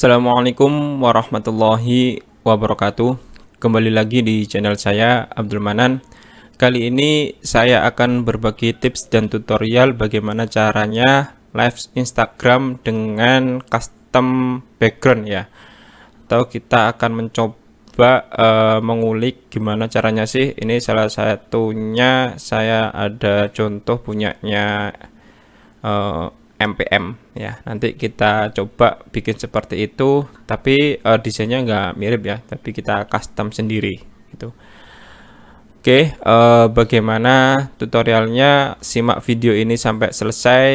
Assalamualaikum warahmatullahi wabarakatuh. Kembali lagi di channel saya Abdul Manan. Kali ini saya akan berbagi tips dan tutorial bagaimana caranya live Instagram dengan custom background ya. Atau kita akan mencoba uh, mengulik gimana caranya sih. Ini salah satunya saya ada contoh punyanya eh, MPM ya nanti kita coba bikin seperti itu tapi uh, desainnya nggak mirip ya tapi kita custom sendiri gitu oke okay, uh, eh, bagaimana tutorialnya simak video ini sampai selesai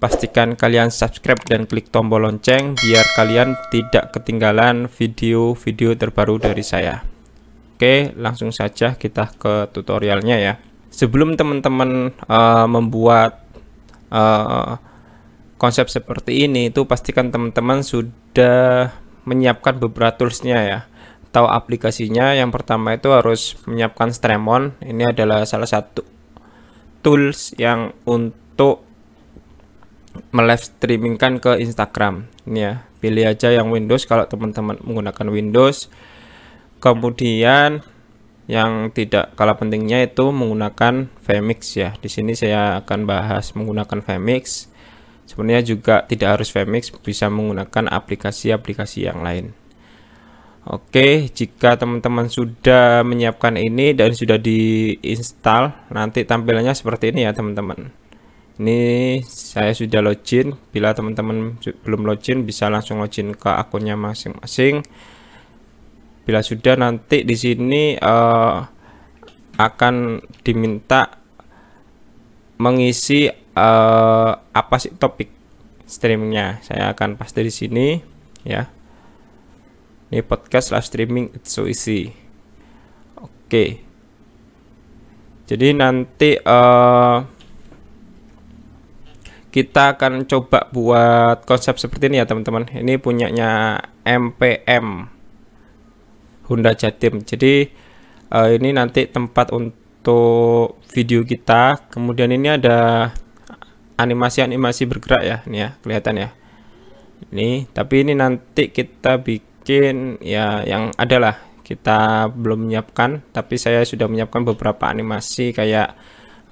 pastikan kalian subscribe dan klik tombol lonceng biar kalian tidak ketinggalan video-video terbaru dari saya oke okay, langsung saja kita ke tutorialnya ya sebelum teman-teman uh, membuat Eh, konsep seperti ini itu pastikan teman-teman sudah menyiapkan beberapa toolsnya ya atau aplikasinya yang pertama itu harus menyiapkan Stremon ini adalah salah satu tools yang untuk melive streamingkan ke Instagram ini ya pilih aja yang Windows kalau teman-teman menggunakan Windows kemudian yang tidak kalah pentingnya itu menggunakan Vmix ya. Di sini saya akan bahas menggunakan Vmix. Sebenarnya juga tidak harus Vmix, bisa menggunakan aplikasi-aplikasi yang lain. Oke, jika teman-teman sudah menyiapkan ini dan sudah diinstal, nanti tampilannya seperti ini ya teman-teman. Ini saya sudah login, bila teman-teman belum login bisa langsung login ke akunnya masing-masing bila sudah nanti di sini uh, akan diminta mengisi uh, apa sih topik streamingnya saya akan paste di sini ya ini podcast live streaming it's so easy oke jadi nanti uh, kita akan coba buat konsep seperti ini ya teman-teman ini punyanya MPM Honda Jatim. Jadi uh, ini nanti tempat untuk video kita. Kemudian ini ada animasi-animasi bergerak ya, nih ya kelihatan ya. Ini tapi ini nanti kita bikin ya yang adalah kita belum menyiapkan, tapi saya sudah menyiapkan beberapa animasi kayak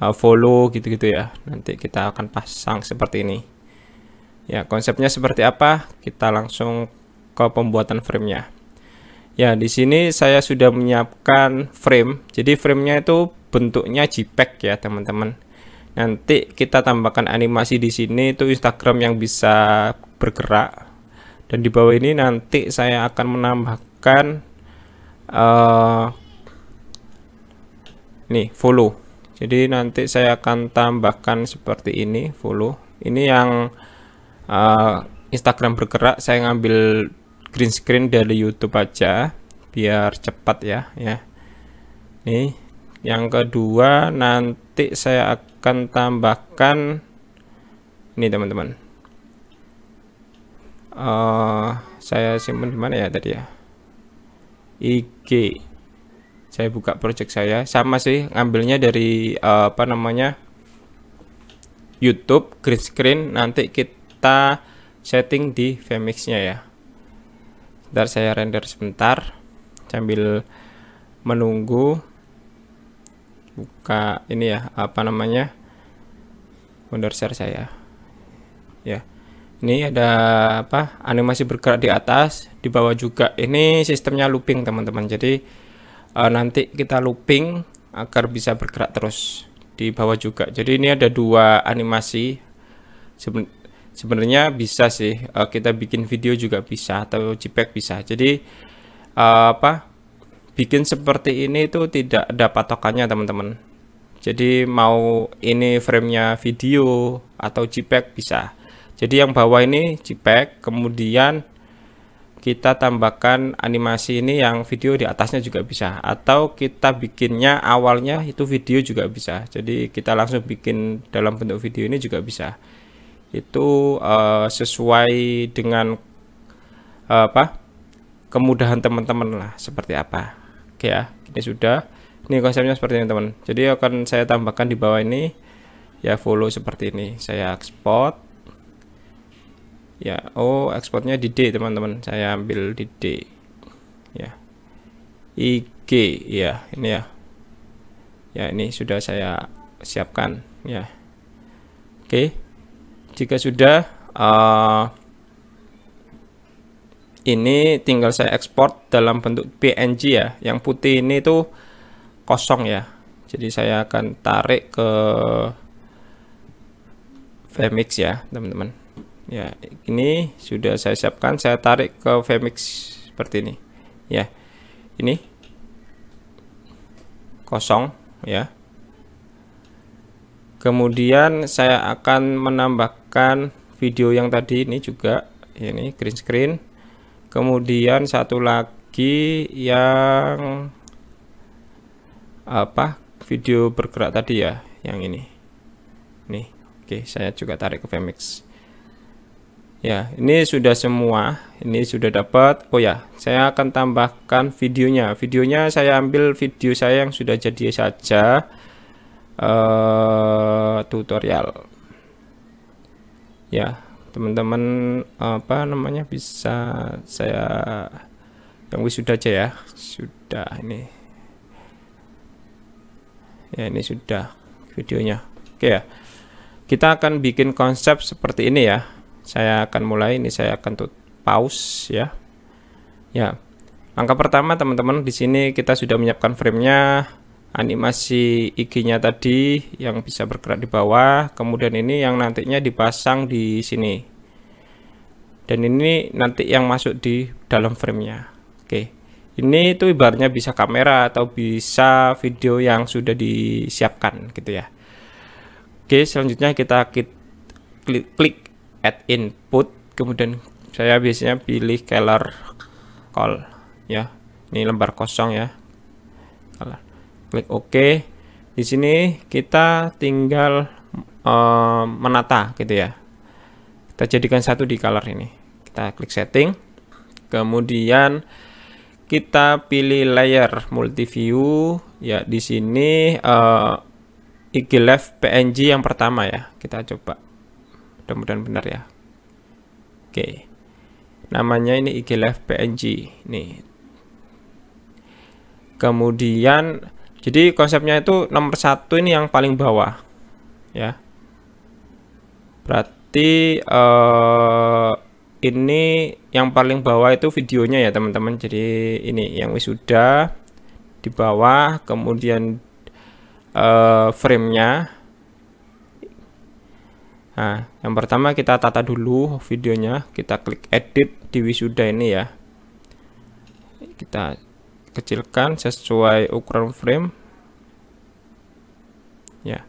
uh, eh, follow gitu-gitu ya. Nanti kita akan pasang seperti ini. Ya, konsepnya seperti apa? Kita langsung ke pembuatan framenya. Ya, di sini saya sudah menyiapkan frame. Jadi framenya itu bentuknya JPEG ya, teman-teman. Nanti kita tambahkan animasi di sini itu Instagram yang bisa bergerak. Dan di bawah ini nanti saya akan menambahkan uh, nih follow. Jadi nanti saya akan tambahkan seperti ini follow. Ini yang uh, Instagram bergerak saya ngambil green screen dari YouTube aja biar cepat ya ya nih yang kedua nanti saya akan tambahkan ini teman-teman uh, saya simpan di mana ya tadi ya IG saya buka project saya sama sih ngambilnya dari uh, apa namanya YouTube green screen nanti kita setting di Vmix nya ya Ntar saya render sebentar sambil menunggu buka ini ya apa namanya under share saya ya ini ada apa animasi bergerak di atas di bawah juga ini sistemnya looping teman-teman jadi e, nanti kita looping agar bisa bergerak terus di bawah juga jadi ini ada dua animasi sebenarnya bisa sih uh, kita bikin video juga bisa atau JPEG bisa jadi uh, apa bikin seperti ini itu tidak ada patokannya teman-teman jadi mau ini framenya video atau JPEG bisa jadi yang bawah ini JPEG kemudian kita tambahkan animasi ini yang video di atasnya juga bisa atau kita bikinnya awalnya itu video juga bisa jadi kita langsung bikin dalam bentuk video ini juga bisa itu uh, sesuai dengan uh, apa kemudahan teman-teman lah seperti apa oke ya ini sudah ini konsepnya seperti ini teman jadi akan saya tambahkan di bawah ini ya follow seperti ini saya export ya oh exportnya di D teman-teman saya ambil di D ya IG ya ini ya ya ini sudah saya siapkan ya oke okay. Jika sudah, uh, ini tinggal saya ekspor dalam bentuk PNG ya. Yang putih ini tuh kosong ya. Jadi saya akan tarik ke Vmix ya, teman-teman. Ya, ini sudah saya siapkan. Saya tarik ke Vmix seperti ini. Ya. Ini kosong ya kemudian saya akan menambahkan video yang tadi ini juga ini green screen kemudian satu lagi yang apa video bergerak tadi ya yang ini nih oke saya juga tarik ke Vmix ya ini sudah semua ini sudah dapat oh ya saya akan tambahkan videonya videonya saya ambil video saya yang sudah jadi saja uh, tutorial ya teman-teman apa namanya bisa saya yang sudah aja ya sudah ini ya ini sudah videonya oke ya kita akan bikin konsep seperti ini ya saya akan mulai ini saya akan tut pause ya ya langkah pertama teman-teman di sini kita sudah menyiapkan framenya animasi IG-nya tadi yang bisa bergerak di bawah kemudian ini yang nantinya dipasang di sini dan ini nanti yang masuk di dalam framenya oke ini itu ibarnya bisa kamera atau bisa video yang sudah disiapkan gitu ya oke selanjutnya kita klik, klik add input kemudian saya biasanya pilih color call ya ini lembar kosong ya color klik OK. Di sini kita tinggal uh, menata gitu ya. Kita jadikan satu di color ini. Kita klik setting. Kemudian kita pilih layer multiview. ya di sini uh, IG Live PNG yang pertama ya. Kita coba. Mudah-mudahan benar ya. Oke. Namanya ini IG Live PNG. Nih. Kemudian jadi konsepnya itu nomor satu ini yang paling bawah, ya. Berarti uh, ini yang paling bawah itu videonya ya teman-teman. Jadi ini yang wisuda di bawah, kemudian eh, frame-nya. Nah, yang pertama kita tata dulu videonya, kita klik edit di wisuda ini ya. Kita kecilkan sesuai ukuran frame ya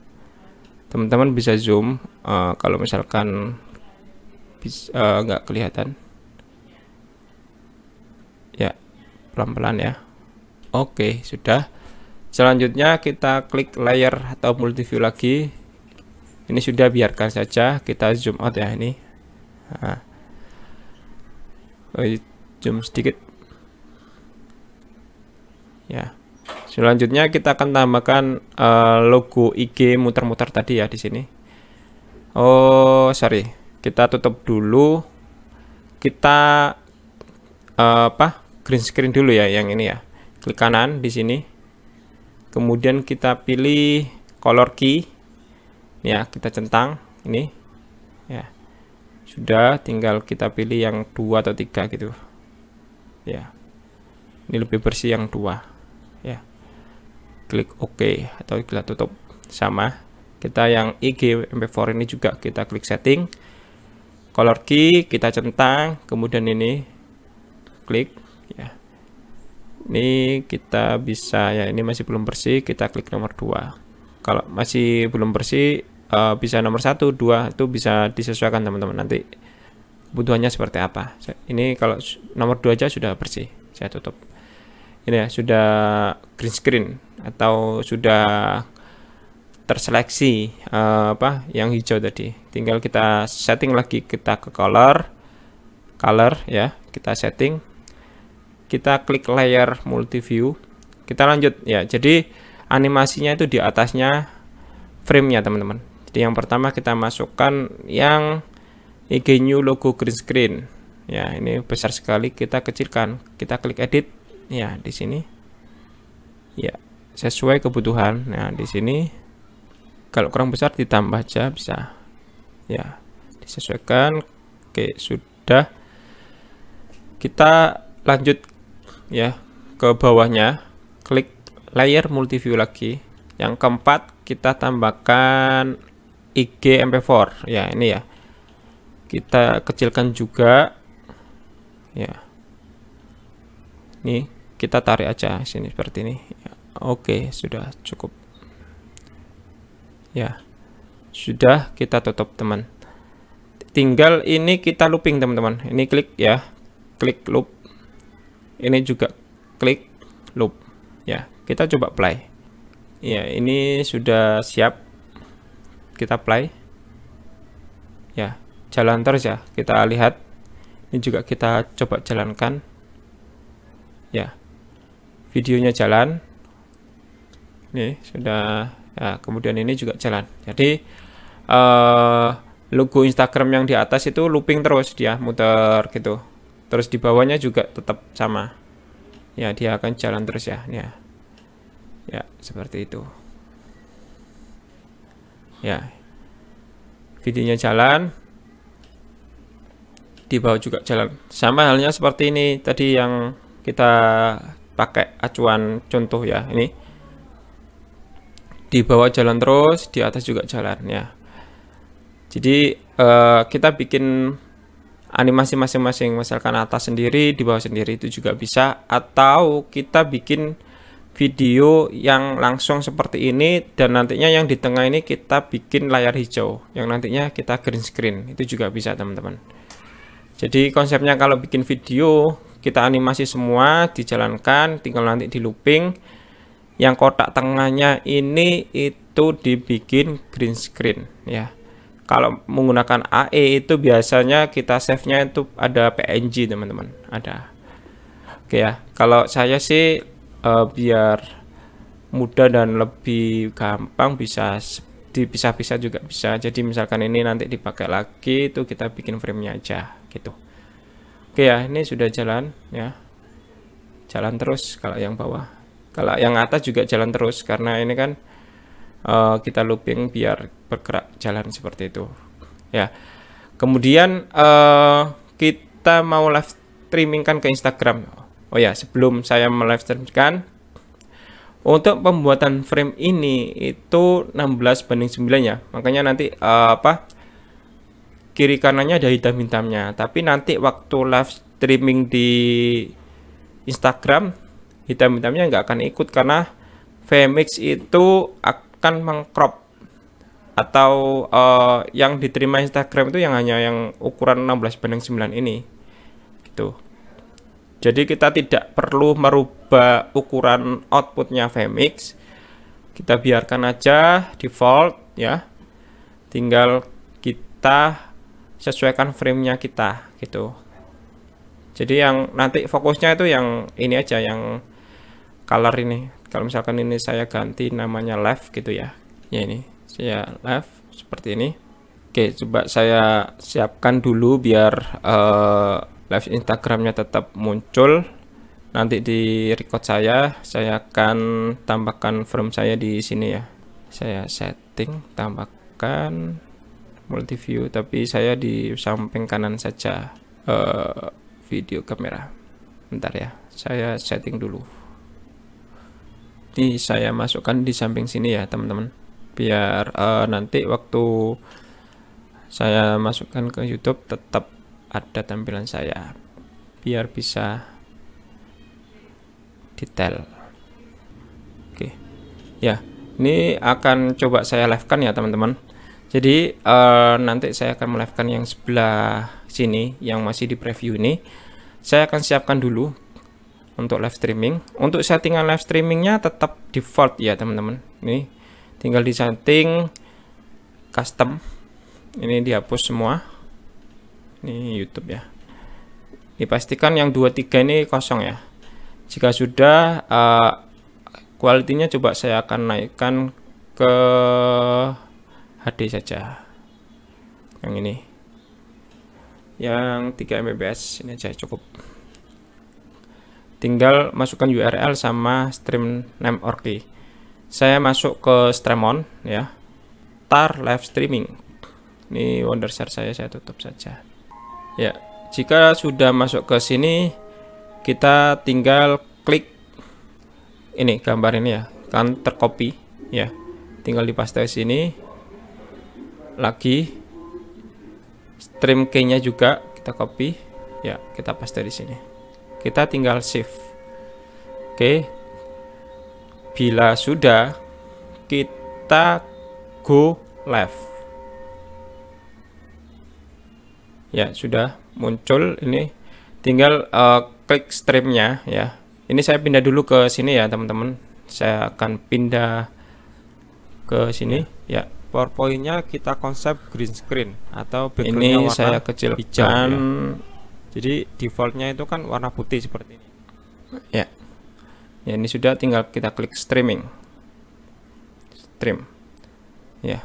teman-teman bisa zoom uh, kalau misalkan uh, nggak kelihatan ya pelan-pelan ya oke sudah selanjutnya kita klik layer atau multiview lagi ini sudah biarkan saja kita zoom out ya ini nah. zoom sedikit ya selanjutnya kita akan tambahkan uh, logo IG muter-muter tadi ya di sini oh sorry kita tutup dulu kita uh, apa green screen dulu ya yang ini ya klik kanan di sini kemudian kita pilih color key ya kita centang ini ya sudah tinggal kita pilih yang dua atau tiga gitu ya ini lebih bersih yang dua klik OK atau kita tutup sama kita yang IG MP4 ini juga kita klik setting color key kita centang kemudian ini klik ya ini kita bisa ya ini masih belum bersih kita klik nomor 2 kalau masih belum bersih uh, bisa nomor 1 2 itu bisa disesuaikan teman-teman nanti kebutuhannya seperti apa ini kalau nomor 2 aja sudah bersih saya tutup ini ya sudah green screen atau sudah terseleksi uh, apa yang hijau tadi tinggal kita setting lagi kita ke color color ya kita setting kita klik layer multi view kita lanjut ya jadi animasinya itu di atasnya frame framenya teman-teman jadi yang pertama kita masukkan yang IG new logo green screen ya ini besar sekali kita kecilkan kita klik edit ya di sini ya sesuai kebutuhan nah di sini kalau kurang besar ditambah aja bisa ya disesuaikan oke sudah kita lanjut ya ke bawahnya klik layer multiview lagi yang keempat kita tambahkan IG MP4 ya ini ya kita kecilkan juga ya ini kita tarik aja sini seperti ini oke sudah cukup ya sudah kita tutup teman tinggal ini kita looping teman-teman ini klik ya klik loop ini juga klik loop ya kita coba play ya ini sudah siap kita play ya jalan terus ya kita lihat ini juga kita coba jalankan ya videonya jalan ini sudah ya, kemudian ini juga jalan jadi uh, logo Instagram yang di atas itu looping terus dia muter gitu terus di bawahnya juga tetap sama ya dia akan jalan terus ya ya ya seperti itu ya videonya jalan di bawah juga jalan sama halnya seperti ini tadi yang kita pakai acuan contoh ya ini di bawah jalan terus di atas juga jalan ya jadi eh, kita bikin animasi masing-masing misalkan atas sendiri di bawah sendiri itu juga bisa atau kita bikin video yang langsung seperti ini dan nantinya yang di tengah ini kita bikin layar hijau yang nantinya kita green screen itu juga bisa teman-teman jadi konsepnya kalau bikin video kita animasi semua dijalankan tinggal nanti di looping yang kotak tengahnya ini itu dibikin green screen ya kalau menggunakan AE itu biasanya kita save nya itu ada PNG teman-teman ada oke ya kalau saya sih uh, biar mudah dan lebih gampang bisa dipisah-pisah juga bisa jadi misalkan ini nanti dipakai lagi itu kita bikin frame-nya aja gitu Oke ya, ini sudah jalan ya. Jalan terus kalau yang bawah. Kalau yang atas juga jalan terus karena ini kan uh, kita looping biar bergerak jalan seperti itu. Ya. Kemudian uh, kita mau live streamingkan ke Instagram. Oh ya, sebelum saya live streamkan untuk pembuatan frame ini itu 16 banding 9 ya. Makanya nanti uh, apa? kiri kanannya ada hitam hitamnya tapi nanti waktu live streaming di Instagram hitam hitamnya nggak akan ikut karena VMix itu akan mengcrop atau uh, yang diterima Instagram itu yang hanya yang ukuran 16 banding 9 ini gitu jadi kita tidak perlu merubah ukuran outputnya VMix kita biarkan aja default ya tinggal kita sesuaikan framenya kita gitu jadi yang nanti fokusnya itu yang ini aja yang color ini kalau misalkan ini saya ganti namanya left gitu ya ya ini saya left seperti ini oke coba saya siapkan dulu biar uh, live instagramnya tetap muncul nanti di record saya saya akan tambahkan frame saya di sini ya saya setting tambahkan multi view tapi saya di samping kanan saja uh, video kamera bentar ya saya setting dulu ini saya masukkan di samping sini ya teman-teman biar uh, nanti waktu saya masukkan ke YouTube tetap ada tampilan saya biar bisa detail oke ya ini akan coba saya live kan ya teman-teman jadi uh, nanti saya akan melakukan yang sebelah sini yang masih di preview ini saya akan siapkan dulu untuk live streaming untuk settingan live streamingnya tetap default ya teman-teman ini tinggal di setting custom ini dihapus semua ini YouTube ya dipastikan yang 23 ini kosong ya jika sudah uh, kualitinya coba saya akan naikkan ke HD saja yang ini yang 3 Mbps ini aja cukup tinggal masukkan URL sama stream name or saya masuk ke Stremon ya tar live streaming ini wondershare saya saya tutup saja ya jika sudah masuk ke sini kita tinggal klik ini gambar ini ya kan tercopy ya tinggal dipaste sini lagi stream key-nya juga kita copy ya kita paste di sini kita tinggal save oke bila sudah kita go live ya sudah muncul ini tinggal uh, klik streamnya ya ini saya pindah dulu ke sini ya teman-teman saya akan pindah ke sini ya Powerpointnya kita konsep green screen atau ini warna saya kecilkan hijau, ya. jadi defaultnya itu kan warna putih seperti ini ya ya ini sudah tinggal kita klik streaming stream ya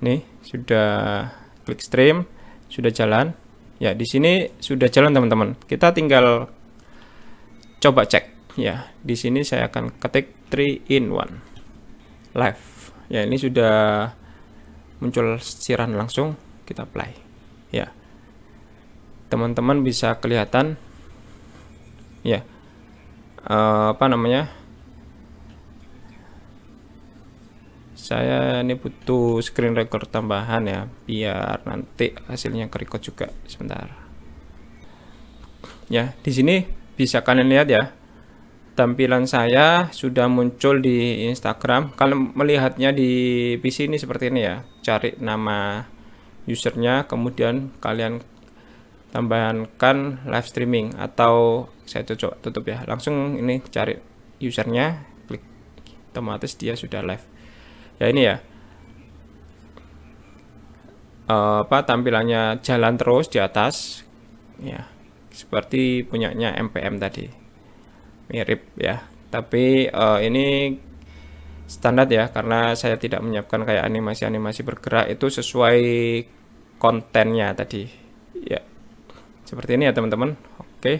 ini sudah klik stream sudah jalan ya di sini sudah jalan teman-teman kita tinggal coba cek ya di sini saya akan ketik 3 in 1 live ya ini sudah muncul siran langsung kita play ya teman-teman bisa kelihatan ya uh, apa namanya saya ini butuh screen record tambahan ya biar nanti hasilnya ke juga sebentar ya di sini bisa kalian lihat ya tampilan saya sudah muncul di Instagram. Kalau melihatnya di PC ini seperti ini ya. Cari nama usernya, kemudian kalian tambahkan live streaming atau saya cocok tutup ya. Langsung ini cari usernya, klik otomatis dia sudah live. Ya ini ya. Eh, apa tampilannya jalan terus di atas ya seperti punyanya MPM tadi mirip ya tapi uh, ini standar ya karena saya tidak menyiapkan kayak animasi-animasi bergerak itu sesuai kontennya tadi ya seperti ini ya teman-teman oke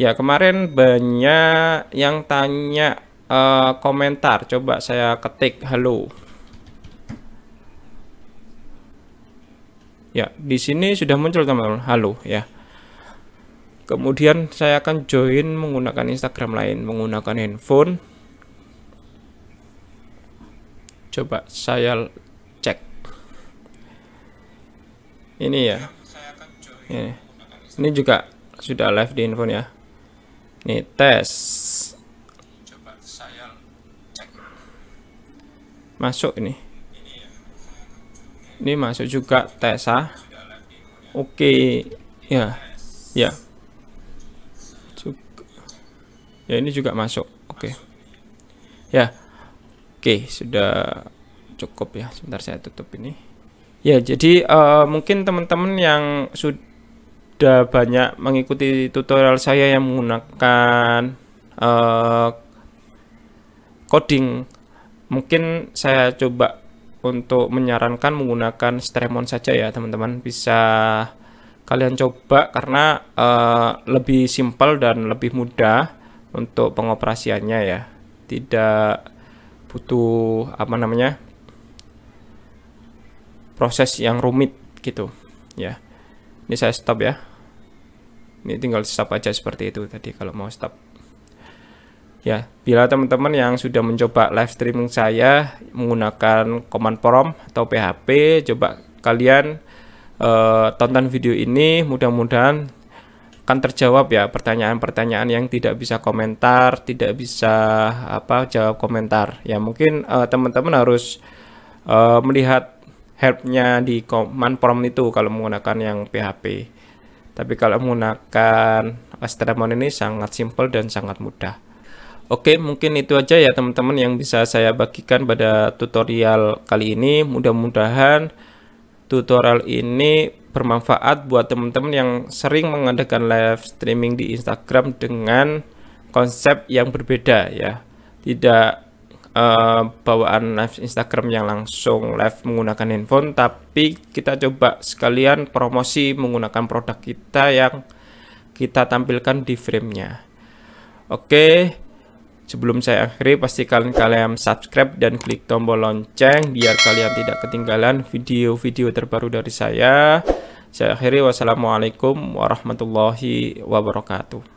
ya kemarin banyak yang tanya uh, komentar coba saya ketik halo ya di sini sudah muncul teman-teman halo ya kemudian saya akan join menggunakan Instagram lain menggunakan handphone coba saya cek ini ya ini, ini juga sudah live di handphone ya ini tes masuk ini ini masuk juga tes ah. oke okay. ya ya ya ini juga masuk oke okay. ya oke okay, sudah cukup ya sebentar saya tutup ini ya jadi uh, mungkin teman-teman yang sudah banyak mengikuti tutorial saya yang menggunakan uh, coding mungkin saya coba untuk menyarankan menggunakan Stremon saja ya teman-teman bisa kalian coba karena uh, lebih simpel dan lebih mudah untuk pengoperasiannya ya tidak butuh apa namanya proses yang rumit gitu ya ini saya stop ya ini tinggal stop aja seperti itu tadi kalau mau stop ya bila teman-teman yang sudah mencoba live streaming saya menggunakan command prompt atau PHP coba kalian uh, tonton video ini mudah-mudahan akan terjawab ya pertanyaan-pertanyaan yang tidak bisa komentar, tidak bisa apa jawab komentar. Ya mungkin eh, teman-teman uh, harus uh, melihat helpnya di command prompt itu kalau menggunakan yang PHP. Tapi kalau menggunakan Astramon ini sangat simple dan sangat mudah. Oke, mungkin itu aja ya teman-teman yang bisa saya bagikan pada tutorial kali ini. Mudah-mudahan tutorial ini bermanfaat buat teman-teman yang sering mengadakan live streaming di Instagram dengan konsep yang berbeda ya tidak uh, bawaan live Instagram yang langsung live menggunakan handphone tapi kita coba sekalian promosi menggunakan produk kita yang kita tampilkan di framenya oke okay. Sebelum saya akhiri, pastikan kalian subscribe dan klik tombol lonceng biar kalian tidak ketinggalan video-video terbaru dari saya. Saya akhiri, wassalamualaikum warahmatullahi wabarakatuh.